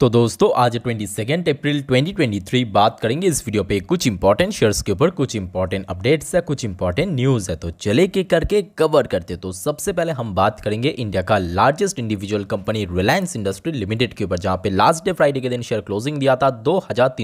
तो दोस्तों आज ट्वेंटी सेकेंड अप्रैल 2023 बात करेंगे इस वीडियो पे कुछ इंपॉर्टेंट शेयर्स के ऊपर कुछ इंपॉर्टेंट अपडेट्स है कुछ इंपॉर्टेंट न्यूज़ है तो चले के करके कवर करते तो सबसे पहले हम बात करेंगे इंडिया का largest individual company Reliance industry limited के ऊपर जहां पे लास्ट डे फ्राइडे के दिन शेयर क्लोजिंग दिया था दो हज़ार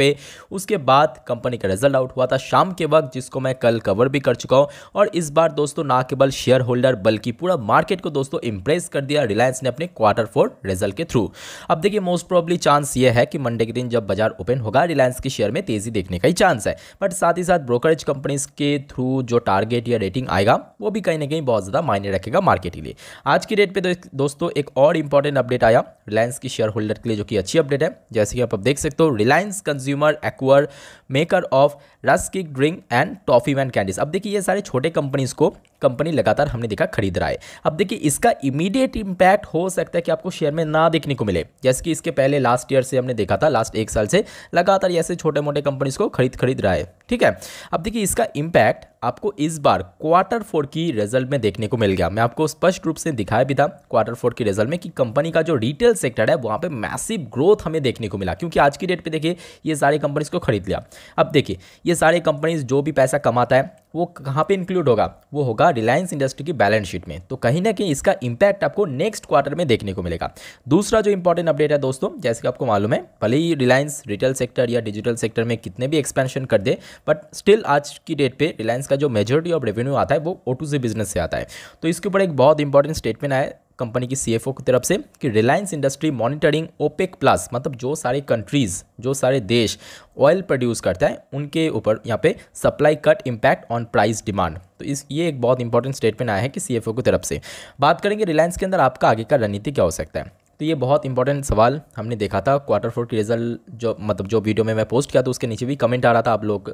पे उसके बाद कंपनी का रिजल्ट आउट हुआ था शाम के वक्त जिसको मैं कल कवर भी कर चुका हूँ और इस बार दोस्तों ना केवल शेयर होल्डर बल्कि पूरा मार्केट को दोस्तों इम्प्रेस कर दिया रिलायंस ने अपने क्वार्टर फोर रिजल्ट के थ्रू अब देखिए मोस्ट प्रॉब्ली चांस ये है कि मंडे के दिन जब बाजार ओपन होगा रिलायंस के शेयर में तेज़ी देखने का ही चांस है बट साथ ही साथ ब्रोकरेज कंपनीज के थ्रू जो टारगेट या रेटिंग आएगा वो भी कहीं ना कहीं बहुत ज़्यादा मायने रखेगा मार्केट के लिए आज की डेट पर दोस्तों एक और इंपॉर्टेंट अपडेट आया रिलायंस की शेयर होल्डर के लिए जो कि अच्छी अपडेट है जैसे कि आप देख सकते हो Reliance consumer acquire maker of Raskik drink and Toffeeman candies अब देखिए ये सारे छोटे कंपनीज को कंपनी लगातार हमने देखा खरीद रहा है अब देखिए इसका इमीडिएट इम्पैक्ट हो सकता है कि आपको शेयर में ना देखने को मिले जैसे कि इसके पहले लास्ट ईयर से हमने देखा था लास्ट एक साल से लगातार ऐसे छोटे मोटे कंपनीज को खरीद खरीद रहा है ठीक है अब देखिए इसका इम्पैक्ट आपको इस बार क्वार्टर फोर की रिजल्ट में देखने को मिल गया मैं आपको स्पष्ट रूप से दिखाया भी था क्वार्टर फोर की रिजल्ट में कि कंपनी का जो रिटेल सेक्टर है वहाँ पे मैसिव ग्रोथ हमें देखने को मिला क्योंकि आज की डेट पे देखिए ये सारी कंपनीज को खरीद लिया अब देखिए ये सारी कंपनीज जो भी पैसा कमाता है वो कहाँ पे इंक्लूड होगा वो होगा रिलायंस इंडस्ट्री की बैलेंस शीट में तो कहीं ना कहीं इसका इंपैक्ट आपको नेक्स्ट क्वार्टर में देखने को मिलेगा दूसरा जो इंपॉर्टेंट अपडेट है दोस्तों जैसे कि आपको मालूम है भले ही रिलायंस रिटेल सेक्टर या डिजिटल सेक्टर में कितने भी एक्सपेंशन कर दे बट स्टिल आज की डेट पर रिलायंस का जो मेजोरिटी ऑफ रेवेन्यू आता है वो ओ से बिजनेस से आता है तो इसके ऊपर एक बहुत इंपॉर्टेंट स्टेटमेंट आया कंपनी की सीएफओ की तरफ से कि Reliance industry monitoring OPEC plus मतलब जो सारे कंट्रीज़ जो सारे देश ऑयल प्रोड्यूस करता है उनके ऊपर यहाँ पे supply cut impact on price demand तो इस ये एक बहुत इंपॉर्टेंट स्टेटमेंट आया है कि सीएफओ की तरफ से बात करेंगे रिलायंस के अंदर आपका आगे का रणनीति क्या हो सकता है तो ये बहुत इंपॉर्टेंट सवाल हमने देखा था क्वार्टर फोर की रिजल्ट जो मतलब जो वीडियो में मैं पोस्ट किया था उसके नीचे भी कमेंट आ रहा था आप लोग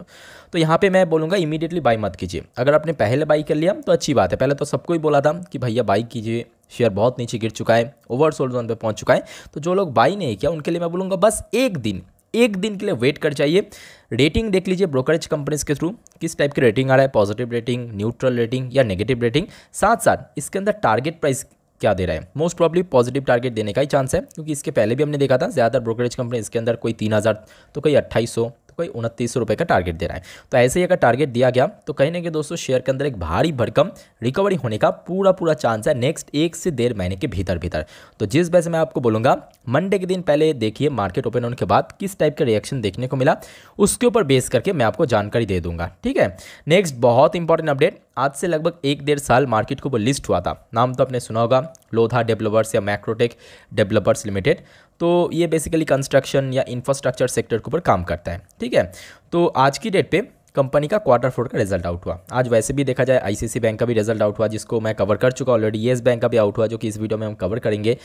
तो यहाँ पे मैं बोलूँगा इमीडिएटली बाई मत कीजिए अगर आपने पहले बाई कर लिया तो अच्छी बात है पहले तो सबको ही बोला था कि भैया बाई कीजिए शेयर बहुत नीचे गिर चुका है ओवर सोल्ड जोन पे पहुंच चुका है तो जो लोग बाई नहीं किया उनके लिए मैं बोलूँगा बस एक दिन एक दिन के लिए वेट कर जाइए रेटिंग देख लीजिए ब्रोकरेज कंपनीज के थ्रू किस टाइप की रेटिंग आ रहा है पॉजिटिव रेटिंग न्यूट्रल रेटिंग या नेगेटिव रेटिंग साथ साथ इसके अंदर टारगेट प्राइस क्या दे रहा है मोस्ट प्रॉब्ली पॉजिटिव टारगेट देने का ही चांस है क्योंकि इसके पहले भी हमने देखा था ज़्यादातर ब्रोकरेज कंपनी इसके अंदर कोई तीन हज़ार तो कोई अट्ठाईस सौ कोई उनतीस रुपये का टारगेट दे रहा है तो ऐसे ही अगर टारगेट दिया गया तो कहीं ना कहीं दोस्तों शेयर के अंदर एक भारी भरकम रिकवरी होने का पूरा पूरा चांस है नेक्स्ट एक से डेढ़ महीने के भीतर भीतर तो जिस वजह से मैं आपको बोलूँगा मंडे के दिन पहले देखिए मार्केट ओपन होने के बाद किस टाइप का रिएक्शन देखने को मिला उसके ऊपर बेस करके मैं आपको जानकारी दे दूंगा ठीक है नेक्स्ट बहुत इंपॉर्टेंट अपडेट आज से लगभग एक डेढ़ साल मार्केट को वो लिस्ट हुआ था नाम तो आपने सुना होगा लोधा डेवलपर्स या मैक्रोटेक डेवलपर्स लिमिटेड तो ये बेसिकली कंस्ट्रक्शन या इंफ्रास्ट्रक्चर सेक्टर के ऊपर काम करता है ठीक है तो आज की डेट पे कंपनी का क्वार्टर फोर का रिजल्ट आउट हुआ आज वैसे भी देखा जाए आईसीसी बैंक का भी रिजल्ट आउट हुआ जिसको मैं कवर कर चुका ऑलरेडी येस बैंक का भी आउट हुआ जो कि इस वीडियो में हम कवर करेंगे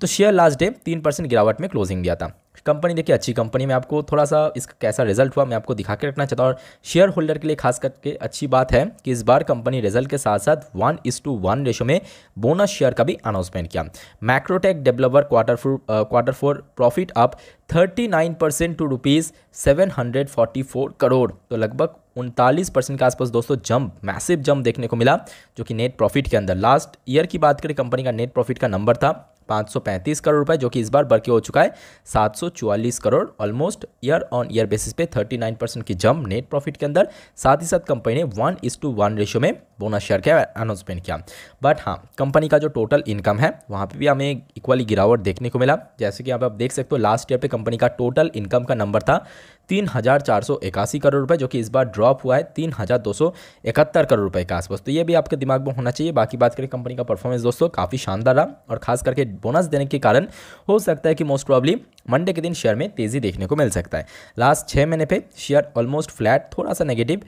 तो शेयर लास्ट डे तीन परसेंट गिरावट में क्लोजिंग दिया था कंपनी देखिए अच्छी कंपनी में आपको थोड़ा सा इसका कैसा रिजल्ट हुआ मैं आपको दिखा के रखना चाहता हूँ और शेयर होल्डर के लिए खास करके अच्छी बात है कि इस बार कंपनी रिजल्ट के साथ साथ one is to one ratio में बोनस शेयर का भी अनाउंसमेंट किया Macrotech developer quarter four quarter four profit up 39 percent to rupees seven crore तो लगभग उनतालीस परसेंट के आसपास दोस्तों जंप मैसिव जंप देखने को मिला जो कि नेट प्रॉफिट के अंदर लास्ट ईयर की बात करें कंपनी का नेट प्रॉफिट का नंबर था पाँच करोड़ रुपए जो कि इस बार बढ़ के हो चुका है 744 crore almost year on year basis पे 39 परसेंट की जम नेट प्रॉफिट के अंदर साथ ही साथ कंपनी ने one is to one ratio में बोनस शेयर का अनाउंसमेंट किया बट हाँ कंपनी का जो टोटल इनकम है वहाँ पर भी हमें इक्वली गिरावट देखने को मिला जैसे कि आप देख सकते हो लास्ट ईयर पर कंपनी का टोटल इनकम का नंबर था तीन हज़ार चार सौ इक्यासी करोड़ रुपए जो कि इस बार ड्रॉप हुआ है तीन हज़ार दो सौ इकहत्तर करोड़ रुपए के आसपास तो ये भी आपके दिमाग में होना चाहिए बाकी बात करें कंपनी का परफॉर्मेंस दोस्तों काफ़ी शानदार रहा और खास करके बोनस देने के कारण हो सकता है कि मोस्ट प्रॉब्ली मंडे के दिन शेयर में तेज़ी देखने को मिल सकता है लास्ट छः महीने पे शेयर ऑलमोस्ट फ्लैट थोड़ा सा नेगेटिव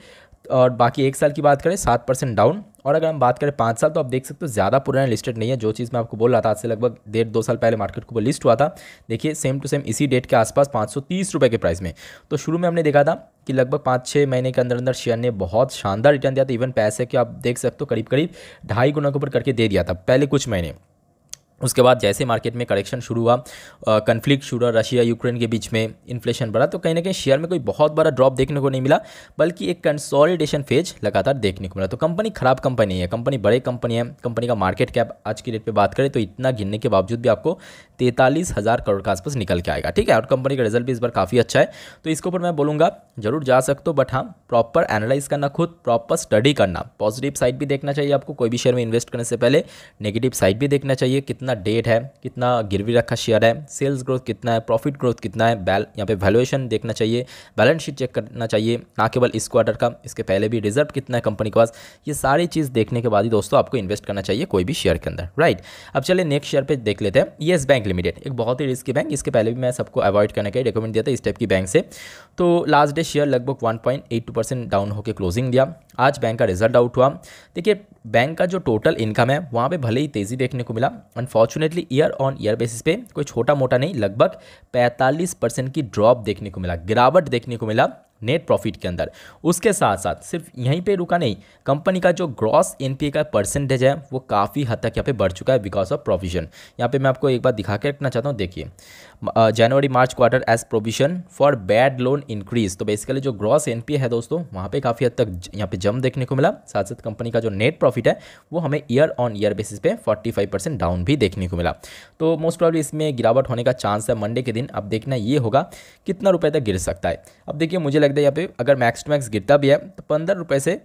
और बाकी एक साल की बात करें सात परसेंट डाउन और अगर हम बात करें पाँच साल तो आप देख सकते हो ज़्यादा पुराना लिस्टेड नहीं है जो चीज़ मैं आपको बोल रहा था आज से लगभग डेढ़ दो साल पहले मार्केट को वो लिस्ट हुआ था देखिए सेम टू सेम इसी डेट के आसपास पाँच सौ तीस रुपये के प्राइस में तो शुरू में हमने देखा था कि लगभग पाँच छः महीने के अंदर अंदर शेयर ने बहुत शानदार रिटर्न दिया था इवन पैसे के आप देख सकते हो करीब करीब ढाई गुना के ऊपर करके दे दिया था पहले कुछ महीने उसके बाद जैसे मार्केट में करेक्शन शुरू हुआ कन्फ्लिक्ट शुरू हुआ रशिया यूक्रेन के बीच में इन्फ्लेशन बढ़ा तो कहीं ना कहीं शेयर में कोई बहुत बड़ा ड्रॉप देखने को नहीं मिला बल्कि एक कंसोलिडेशन फेज लगातार देखने को मिला तो कंपनी खराब कंपनी है कंपनी बड़े कंपनी है कंपनी का मार्केट कैप आज की डेट पर बात करें तो इतना गिनने के बावजूद भी आपको तैंतालीस हज़ार करोड़ के आसपास निकल के आएगा ठीक है और कंपनी का रिजल्ट भी इस बार काफ़ी अच्छा है तो इसके ऊपर मैं बोलूँगा जरूर जा सकते हो बट हाँ प्रॉपर एनालाइज करना खुद प्रॉपर स्टडी करना पॉजिटिव साइड भी देखना चाहिए आपको कोई भी शेयर में इन्वेस्ट करने से पहले नेगेटिव साइड भी देखना चाहिए कितना कितना डेट है कितना गिरवी रखा शेयर है सेल्स ग्रोथ कितना है प्रॉफिट ग्रोथ कितना है बैल यहाँ पे वैल्यूएशन देखना चाहिए बैलेंस शीट चेक करना चाहिए ना केवल इस क्वार्टर का इसके पहले भी रिजर्व कितना है कंपनी के पास ये सारी चीज़ देखने के बाद ही दोस्तों आपको इन्वेस्ट करना चाहिए कोई भी शेयर के अंदर राइट अब चले नेक्स्ट शेयर पर देख लेते हैं येस बैंक लिमिटेड एक बहुत ही रिस्की बैंक इसके पहले भी मैं सबको अवॉइड करने का रिकमेंड दिया था इस टाइप की बैंक से तो लास्ट डे शेयर लगभग वन डाउन होकर क्लोजिंग दिया आज बैंक का रिजल्ट आउट हुआ देखिए बैंक का जो टोटल इनकम है वहाँ पर भले ही तेज़ी देखने को मिला unfortunately year on year basis पे कोई छोटा मोटा नहीं लगभग 45 परसेंट की ड्रॉप देखने को मिला गिरावट देखने को मिला नेट प्रॉफिट के अंदर उसके साथ साथ सिर्फ यहीं पे रुका नहीं कंपनी का जो ग्रॉस एनपीए का परसेंटेज है वो काफ़ी हद तक यहाँ पे बढ़ चुका है बिकॉज ऑफ प्रोविजन यहाँ पे मैं आपको एक बार दिखा के रखना चाहता हूँ देखिए जनवरी March quarter as provision for bad loan increase तो बेसिकली जो ग्रॉस एन है दोस्तों वहाँ पर काफ़ी हद तक यहाँ पर जम देखने को मिला साथ साथ कंपनी का जो नेट प्रॉफिट है वो हमें ईयर ऑन ईयर बेसिस पे फोर्टी परसेंट डाउन भी देखने को मिला तो मोस्ट प्रॉब्ली इसमें गिरावट होने का चांस है मंडे के दिन अब देखना ये होगा कितना रुपये तक गिर सकता है अब देखिए मुझे लगता है यहाँ पे अगर मैक्स टू मैक्स गिरता भी है तो पंद्रह रुपये से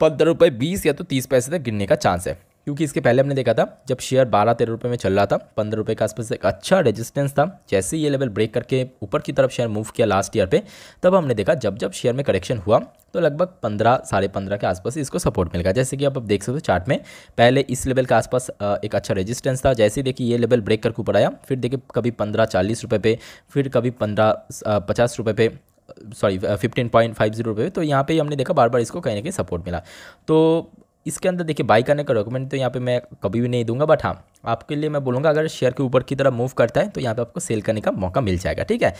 पंद्रह रुपये बीस या तो तीस पैसे तक गिरने का चांस है क्योंकि इसके पहले हमने देखा था जब शेयर बारह तेरह रुपये में चल रहा था पंद्रह रुपये के आसपास एक अच्छा रेजिस्टेंस था जैसे ही ये लेवल ब्रेक करके ऊपर की तरफ शेयर मूव किया लास्ट ईयर पे तब हमने देखा जब जब शेयर में करेक्शन हुआ तो लगभग पंद्रह साढ़े पंद्रह के आसपास इसको सपोर्ट मिल गया जैसे कि आप अब देख सकते हो चार्ट में पहले इस लेवल के आसपास एक अच्छा रेजिस्टेंस था जैसे ही देखिए ये लेवल ब्रेक करके ऊपर आया फिर देखिए कभी पंद्रह चालीस रुपये पे फिर कभी पंद्रह पचास रुपये पे sorry fifteen point five zero रुपये तो यहाँ पे हमने देखा बार बार इसको कहीं ना कहीं सपोर्ट मिला तो इसके अंदर देखिए बाई करने का डॉक्यूमेंट तो यहाँ पे मैं कभी भी नहीं दूंगा बट हाँ आपके लिए मैं बोलूँगा अगर शेयर के ऊपर की तरफ मूव करता है तो यहाँ पे आपको सेल करने का मौका मिल जाएगा ठीक है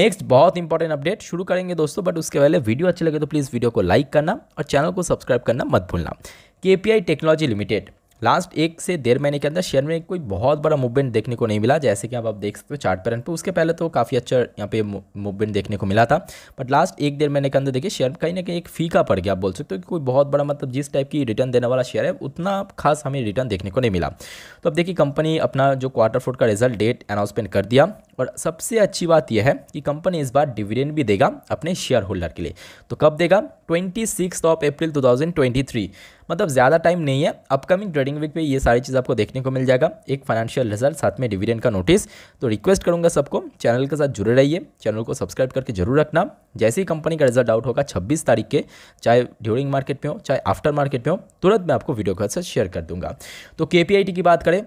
नेक्स्ट बहुत इंपॉर्टेंट अपडेट शुरू करेंगे दोस्तों बट उसके पहले वीडियो अच्छे लगे तो प्लीज़ वीडियो को लाइक करना और चैनल को सब्सक्राइब करना मत भूलना के टेक्नोलॉजी लिमिटेड लास्ट एक से डेढ़ महीने के अंदर शेयर में कोई बहुत बड़ा मूवमेंट देखने को नहीं मिला जैसे कि आप आप देख सकते हो चार्ट पैरन पर उसके पहले तो काफ़ी अच्छा यहाँ पे मूवमेंट देखने को मिला था बट लास्ट एक डेढ़ महीने के अंदर देखिए शेयर कहीं ना कहीं एक फीका पड़ गया आप बोल सकते हो कि कोई बहुत बड़ा मतलब जिस टाइप की रिटर्न देने वाला शेयर है उतना खास हमें रिटर्न देखने को नहीं मिला तो अब देखिए कंपनी अपना जो क्वार्टर फोर का रिजल्ट डेट अनाउंसमेंट कर दिया और सबसे अच्छी बात यह है कि कंपनी इस बार डिविडेंड भी देगा अपने शेयर होल्डर के लिए तो कब देगा twenty six of April two thousand twenty three मतलब ज़्यादा टाइम नहीं है अपकमिंग ट्रेडिंग वीक पे ये सारी चीज़ आपको देखने को मिल जाएगा एक फाइनेंशियल रिजल्ट साथ में डिविडेंड का नोटिस तो रिक्वेस्ट करूँगा सबको चैनल के साथ जुड़े रहिए चैनल को सब्सक्राइब करके जरूर रखना जैसे ही कंपनी का रिजल्ट आउट होगा छब्बीस तारीख के चाहे ड्यूरिंग मार्केट में हो चाहे आफ्टर मार्केट में हो तुरंत मैं आपको वीडियो के साथ शेयर कर दूँगा तो के की बात करें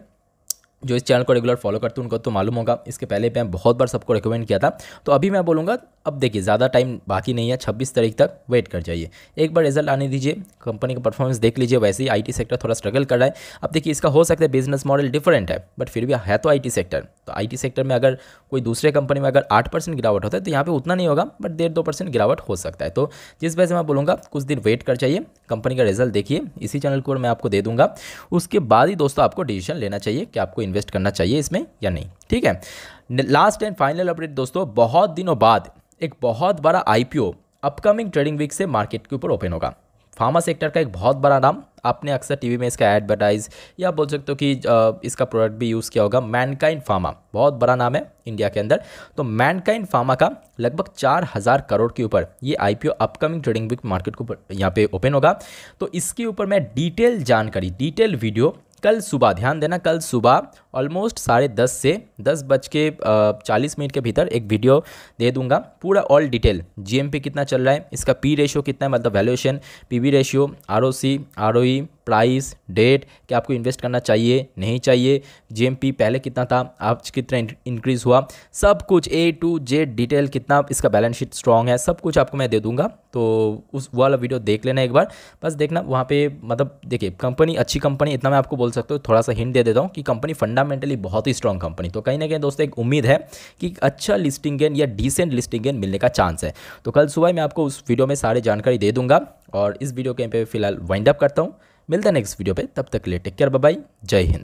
जो इस चैनल को रेगुलर फॉलो करते हैं उनको तो मालूम होगा इसके पहले भी मैं बहुत बार सबको रिकमेंड किया था तो अभी मैं बोलूँगा अब देखिए ज़्यादा टाइम बाकी नहीं है 26 तारीख तक वेट कर जाइए एक बार रिजल्ट आने दीजिए कंपनी का परफॉर्मेंस देख लीजिए वैसे ही आई सेक्टर थोड़ा स्ट्रगल कर रहा है अब देखिए इसका हो सकता है बिजनेस मॉडल डिफरेंट है बट फिर भी है तो आई सेक्टर तो आई सेक्टर में अगर कोई दूसरे कंपनी में अगर आठ गिरावट होता है तो यहाँ पर उतना नहीं होगा बट डेढ़ दो गिरावट हो सकता है तो जिस वजह से मैं बोलूँगा कुछ दिन वेट कर जाइए कंपनी का रिजल्ट देखिए इसी चैनल को मैं आपको दे दूँगा उसके बाद ही दोस्तों आपको डिसीजन लेना चाहिए कि आपको इन्वेस्ट करना चाहिए इसमें या नहीं ठीक है लास्ट एंड फाइनल अपडेट दोस्तों बहुत दिनों बाद एक बहुत बड़ा आईपीओ अपकमिंग ट्रेडिंग वीक से मार्केट के ऊपर ओपन होगा फार्मा सेक्टर का एक बहुत बड़ा नाम आपने अक्सर टीवी में इसका एडवर्टाइज या बोल सकते हो कि इसका प्रोडक्ट भी यूज़ किया होगा मैनकाइन फार्मा बहुत बड़ा नाम है इंडिया के अंदर तो मैनकाइन फार्मा का लगभग चार हज़ार करोड़ के ऊपर ये IPO upcoming trading week market के ऊपर यहाँ पे ओपन होगा तो इसके ऊपर मैं डिटेल जानकारी डिटेल वीडियो कल सुबह ध्यान देना कल सुबह ऑलमोस्ट साढ़े दस से दस बज के चालीस मिनट के भीतर एक वीडियो दे दूंगा पूरा ऑल डिटेल जीएमपी कितना चल रहा है इसका पी रेशियो कितना है मतलब valuation PV ratio ROC ROE price date क्या आपको इन्वेस्ट करना चाहिए नहीं चाहिए जीएमपी पहले कितना था आज कितना इंक्रीज़ हुआ सब कुछ ए टू जेड डिटेल कितना इसका बैलेंस शीट स्ट्रॉन्ग है सब कुछ आपको मैं दे दूंगा तो उस वाला वीडियो देख लेना एक बार बस देखना वहाँ पे मतलब देखिए कंपनी अच्छी कंपनी इतना मैं आपको बोल सकता हूँ थोड़ा सा हिंट दे देता हूँ कि कंपनी फंडामेंटली बहुत ही स्ट्रॉन्ग कंपनी तो कहीं ना कहीं दोस्तों एक उम्मीद है कि अच्छा लिस्टिंग गेन या डिसेंट लिस्टिंग गेन मिलने का चांस है तो कल सुबह मैं आपको उस वीडियो में सारी जानकारी दे दूँगा और इस वीडियो के पे फिलहाल वाइंड अप करता हूँ मिलते हैं नेक्स्ट वीडियो पे तब तक ले टेक केयर बाय जय हिंद